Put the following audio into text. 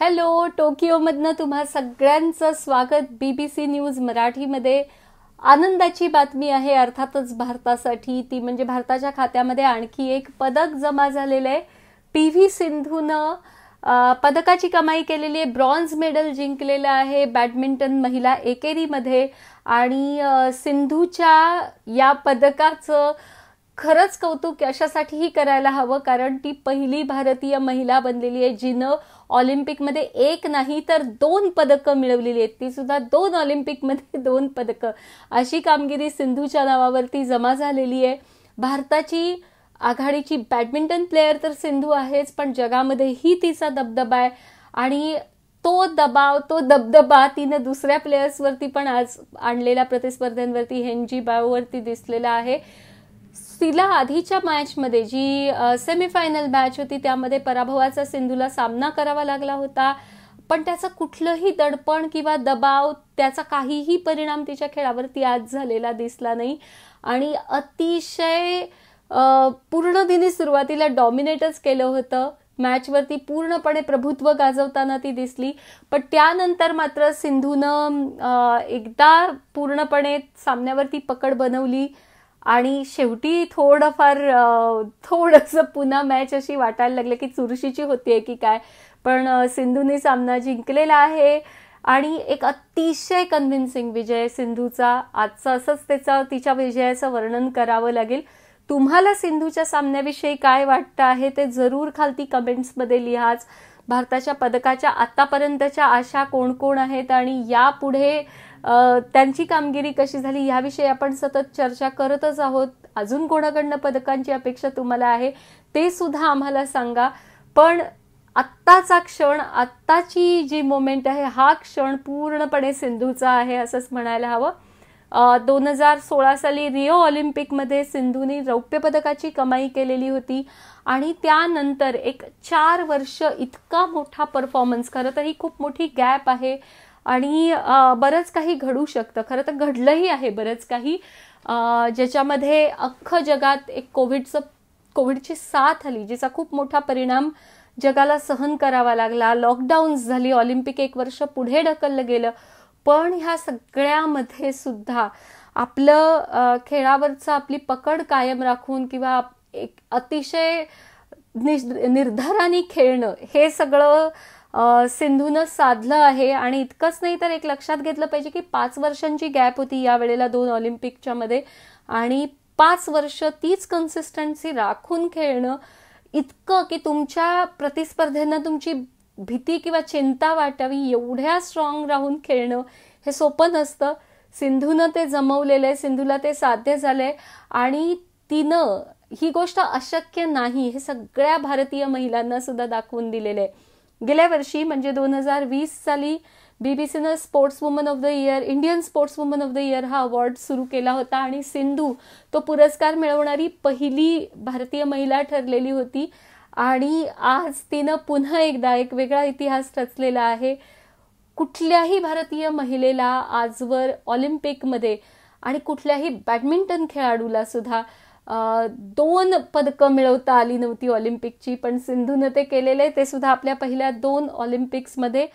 hello टोकियोमधनं तुम्हा सगळ्यांचं स्वागत बी बी सी न्यूज मराठीमध्ये आनंदाची बातमी आहे अर्थातच भारतासाठी ती म्हणजे भारताच्या खात्यामध्ये आणखी एक पदक जमा झालेलं आहे पी व्ही सिंधूनं पदकाची कमाई केलेली आहे ब्रॉन्झ मेडल जिंकलेलं आहे बॅडमिंटन महिला एकेरीमध्ये आणि सिंधूच्या या पदकाचं खरंच कौतुक कशासाठीही करायला हवं कारण ती पहिली भारतीय महिला बनलेली आहे जिनं ऑलिम्पिकमध्ये एक नाही तर दोन पदकं मिळवलेली आहेत ती सुद्धा दोन ऑलिम्पिकमध्ये दोन पदकं अशी कामगिरी सिंधूच्या नावावरती जमा झालेली आहे भारताची आघाडीची बॅडमिंटन प्लेअर तर सिंधू आहेच पण जगामध्येही तिचा दबदबा आहे आणि तो दबाव तो दबदबा तिनं दुसऱ्या प्लेयर्सवरती पण आज आणलेल्या प्रतिस्पर्ध्यांवरती हेनजी बावरती दिसलेला आहे तिला आधीच्या मॅचमध्ये जी सेमीफायनल मॅच होती त्यामध्ये पराभवाचा सिंधूला सामना करावा लागला होता पण त्याचं कुठलंही दडपण किंवा दबाव त्याचा काहीही परिणाम तिच्या खेळावरती आज झालेला दिसला नाही आणि अतिशय पूर्ण तिने सुरुवातीला डॉमिनेटच केलं होतं मॅचवरती पूर्णपणे प्रभुत्व गाजवताना ती दिसली पण त्यानंतर मात्र सिंधूनं एकदा पूर्णपणे सामन्यावरती पकड बनवली आणि शेवटी थोडंफार थोडंसं पुन्हा मॅच अशी वाटायला लागली की चुरशीची होतीये की काय पण सिंधूने सामना जिंकलेला आहे आणि एक अतिशय कन्व्हिन्सिंग विजय सिंधूचा आजचा असंच त्याचा तिच्या विजयाचं वर्णन करावं लागेल तुम्हाला सिंधूच्या सामन्याविषयी काय वाटतं आहे ते जरूर खालती कमेंट्समध्ये लिहाच भारताच्या पदकाच्या आतापर्यंतच्या आशा कोण कोण आहेत आणि यापुढे त्यांची कामगिरी कशी झाली याविषयी आपण सतत चर्चा करतच आहोत अजून कोणाकडनं पदकांची अपेक्षा तुम्हाला आहे ते सुद्धा आम्हाला सांगा पण आत्ताचा क्षण आत्ताची जी मोमेंट आहे हा क्षण पूर्णपणे सिंधूचा आहे असंच म्हणायला हवं दोन हजार सोळा साली रिओ ऑलिम्पिकमध्ये सिंधूने रौप्य पदकाची कमाई केलेली होती आणि त्यानंतर एक चार वर्ष इतका मोठा परफॉर्मन्स खरं तर ही खूप मोठी गॅप आहे आणि बरंच काही घडू शकतं खरं तर घडलंही आहे बरंच काही ज्याच्यामध्ये अख्खं जगात एक कोविडचं कोविडची साथ आली जिचा खूप मोठा परिणाम जगाला सहन करावा लागला लॉकडाऊन झाली ऑलिम्पिक एक वर्ष पुढे ढकललं गेलं पण ह्या सगळ्यामध्ये सुद्धा आपलं खेळावरचं आपली पकड कायम राखून किंवा एक अतिशय निर्धाराने खेळणं हे सगळं सिंधूनं साधलं आहे आणि इतकंच नाही तर एक लक्षात घेतलं पाहिजे की पाच वर्षांची गॅप होती या वेळेला दोन ऑलिम्पिकच्या मध्ये आणि पाच वर्ष तीच कन्सिस्टन्सी राखून खेळणं इतकं की तुमच्या प्रतिस्पर्ध्यांना तुमची भीती किंवा चिंता वाटावी एवढ्या स्ट्रॉंग राहून खेळणं हे सोपं नसतं सिंधूनं ते जमवलेलं आहे सिंधूला ते साध्य झालंय आणि तिनं ही गोष्ट अशक्य नाही हे सगळ्या भारतीय महिलांना सुद्धा दाखवून दिलेलं आहे गेल्या वर्षी म्हणजे दोन हजार वीस साली बीबीसीनं sports woman of the year Indian sports woman of the year हा अवॉर्ड सुरू केला होता आणि सिंधू तो पुरस्कार मिळवणारी पहिली भारतीय महिला ठरलेली होती आणि आज तिनं पुन्हा एकदा एक वेगळा इतिहास रचलेला आहे कुठल्याही भारतीय महिलेला आजवर ऑलिम्पिकमध्ये आणि कुठल्याही बॅडमिंटन खेळाडूला सुद्धा दोन पदकं मिळवता आली नव्हती ऑलिम्पिकची पण सिंधूनं ते केलेले ते सुद्धा आपल्या पहिल्या दोन ऑलिम्पिक्समध्ये